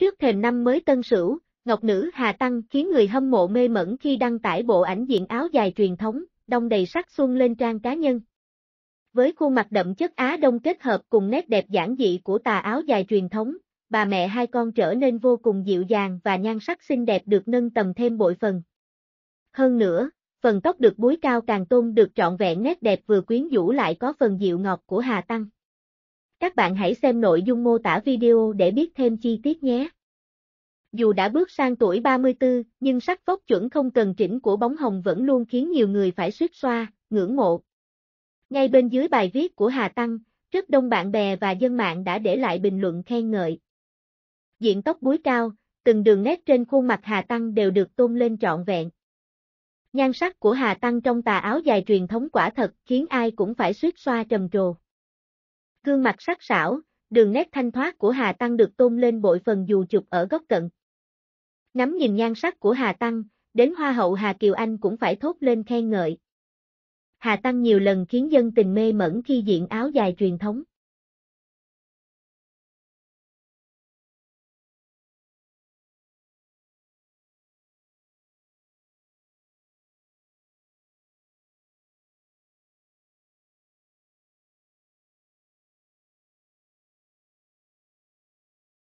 trước thềm năm mới tân sửu, Ngọc Nữ Hà Tăng khiến người hâm mộ mê mẩn khi đăng tải bộ ảnh diện áo dài truyền thống, đông đầy sắc xuân lên trang cá nhân. Với khuôn mặt đậm chất Á Đông kết hợp cùng nét đẹp giản dị của tà áo dài truyền thống, bà mẹ hai con trở nên vô cùng dịu dàng và nhan sắc xinh đẹp được nâng tầm thêm bội phần. Hơn nữa, phần tóc được búi cao càng tôn được trọn vẹn nét đẹp vừa quyến rũ lại có phần dịu ngọt của Hà Tăng. Các bạn hãy xem nội dung mô tả video để biết thêm chi tiết nhé. Dù đã bước sang tuổi 34, nhưng sắc vóc chuẩn không cần chỉnh của bóng hồng vẫn luôn khiến nhiều người phải suýt xoa, ngưỡng mộ. Ngay bên dưới bài viết của Hà Tăng, rất đông bạn bè và dân mạng đã để lại bình luận khen ngợi. Diện tóc búi cao, từng đường nét trên khuôn mặt Hà Tăng đều được tôn lên trọn vẹn. Nhan sắc của Hà Tăng trong tà áo dài truyền thống quả thật khiến ai cũng phải suýt xoa trầm trồ. Gương mặt sắc sảo, đường nét thanh thoát của Hà Tăng được tôn lên bội phần dù chụp ở góc cận. Ngắm nhìn nhan sắc của Hà Tăng, đến Hoa hậu Hà Kiều Anh cũng phải thốt lên khen ngợi. Hà Tăng nhiều lần khiến dân tình mê mẩn khi diện áo dài truyền thống.